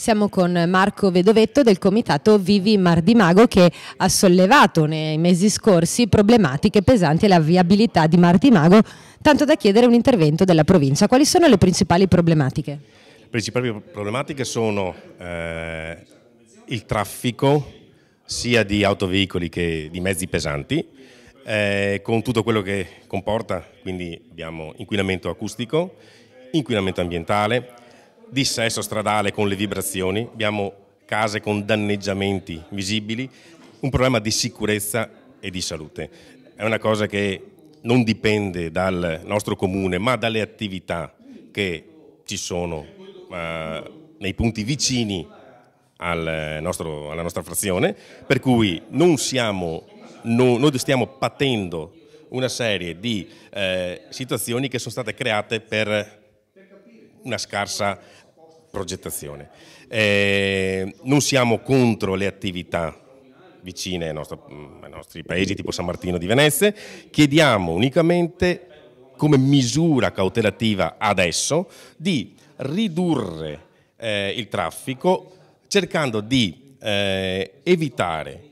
Siamo con Marco Vedovetto del comitato Vivi Mar di Mago che ha sollevato nei mesi scorsi problematiche pesanti alla viabilità di Mar di Mago, tanto da chiedere un intervento della provincia. Quali sono le principali problematiche? Le principali problematiche sono eh, il traffico sia di autoveicoli che di mezzi pesanti, eh, con tutto quello che comporta, quindi abbiamo inquinamento acustico, inquinamento ambientale, dissesto stradale con le vibrazioni, abbiamo case con danneggiamenti visibili, un problema di sicurezza e di salute. È una cosa che non dipende dal nostro comune, ma dalle attività che ci sono eh, nei punti vicini al nostro, alla nostra frazione, per cui non siamo, no, noi stiamo patendo una serie di eh, situazioni che sono state create per una scarsa progettazione. Eh, non siamo contro le attività vicine ai nostri, mm, ai nostri paesi, tipo San Martino di Venezia, chiediamo unicamente come misura cautelativa adesso di ridurre eh, il traffico cercando di eh, evitare,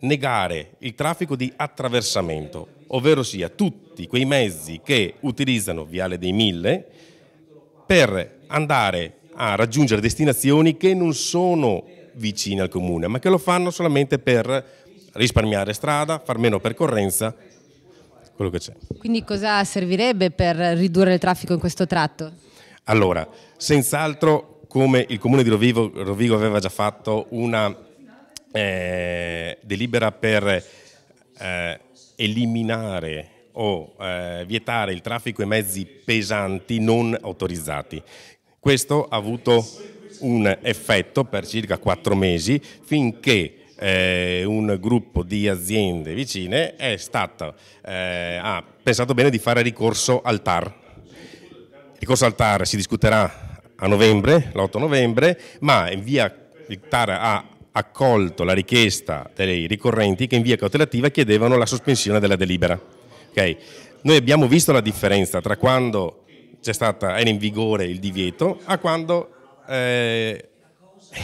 negare il traffico di attraversamento, ovvero sia tutti quei mezzi che utilizzano Viale dei Mille per andare a raggiungere destinazioni che non sono vicine al comune, ma che lo fanno solamente per risparmiare strada, far meno percorrenza, quello che c'è. Quindi cosa servirebbe per ridurre il traffico in questo tratto? Allora, senz'altro come il comune di Rovigo, Rovigo aveva già fatto una eh, delibera per eh, eliminare o eh, vietare il traffico ai mezzi pesanti non autorizzati. Questo ha avuto un effetto per circa quattro mesi finché eh, un gruppo di aziende vicine stato, eh, ha pensato bene di fare ricorso al TAR. Il ricorso al TAR si discuterà a novembre, l'8 novembre, ma via, il TAR ha accolto la richiesta dei ricorrenti che in via cautelativa chiedevano la sospensione della delibera. Okay. Noi abbiamo visto la differenza tra quando stata, era in vigore il divieto a quando, eh,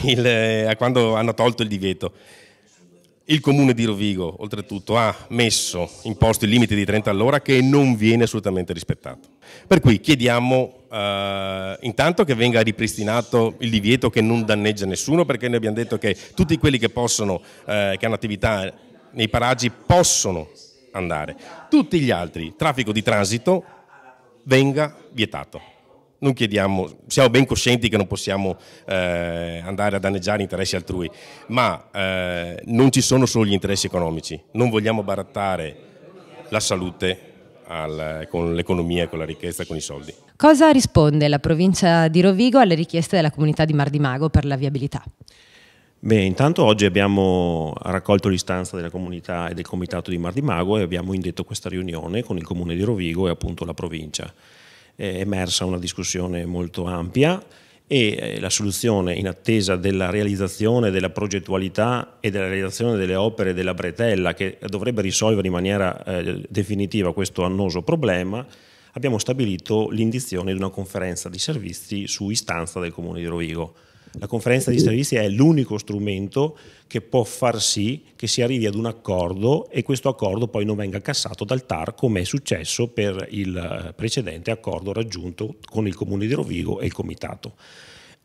il, eh, a quando hanno tolto il divieto. Il comune di Rovigo, oltretutto, ha messo in posto il limite di 30 all'ora che non viene assolutamente rispettato. Per cui chiediamo eh, intanto che venga ripristinato il divieto che non danneggia nessuno, perché noi abbiamo detto che tutti quelli che possono, eh, che hanno attività nei paraggi, possono andare. Tutti gli altri, traffico di transito, venga vietato. Chiediamo, siamo ben coscienti che non possiamo eh, andare a danneggiare interessi altrui, ma eh, non ci sono solo gli interessi economici, non vogliamo barattare la salute al, con l'economia, con la ricchezza, con i soldi. Cosa risponde la provincia di Rovigo alle richieste della comunità di Mar di Mago per la viabilità? Beh, intanto oggi abbiamo raccolto l'istanza della comunità e del comitato di Mar di Mago e abbiamo indetto questa riunione con il comune di Rovigo e appunto la provincia. È emersa una discussione molto ampia e eh, la soluzione in attesa della realizzazione della progettualità e della realizzazione delle opere della bretella che dovrebbe risolvere in maniera eh, definitiva questo annoso problema abbiamo stabilito l'indizione di una conferenza di servizi su istanza del comune di Rovigo. La conferenza di statisti è l'unico strumento che può far sì che si arrivi ad un accordo e questo accordo poi non venga cassato dal TAR come è successo per il eh, precedente accordo raggiunto con il Comune di Rovigo e il Comitato.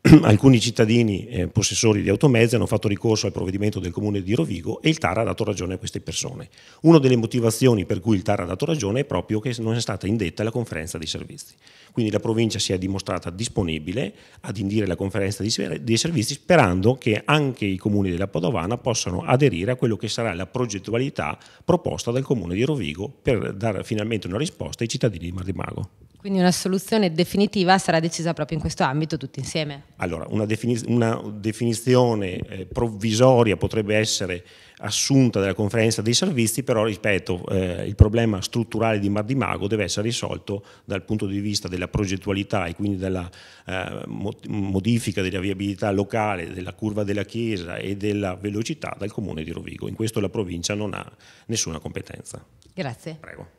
alcuni cittadini eh, possessori di automezzi hanno fatto ricorso al provvedimento del comune di Rovigo e il TAR ha dato ragione a queste persone. Una delle motivazioni per cui il TAR ha dato ragione è proprio che non è stata indetta la conferenza dei servizi. Quindi la provincia si è dimostrata disponibile ad indire la conferenza dei servizi sperando che anche i comuni della Padovana possano aderire a quello che sarà la progettualità proposta dal comune di Rovigo per dare finalmente una risposta ai cittadini di Mar di Mago. Quindi una soluzione definitiva sarà decisa proprio in questo ambito tutti insieme. Allora, una, definiz una definizione eh, provvisoria potrebbe essere assunta dalla conferenza dei servizi, però ripeto, eh, il problema strutturale di Mar di Mago deve essere risolto dal punto di vista della progettualità e quindi della eh, modifica della viabilità locale, della curva della chiesa e della velocità dal comune di Rovigo. In questo la provincia non ha nessuna competenza. Grazie. Prego.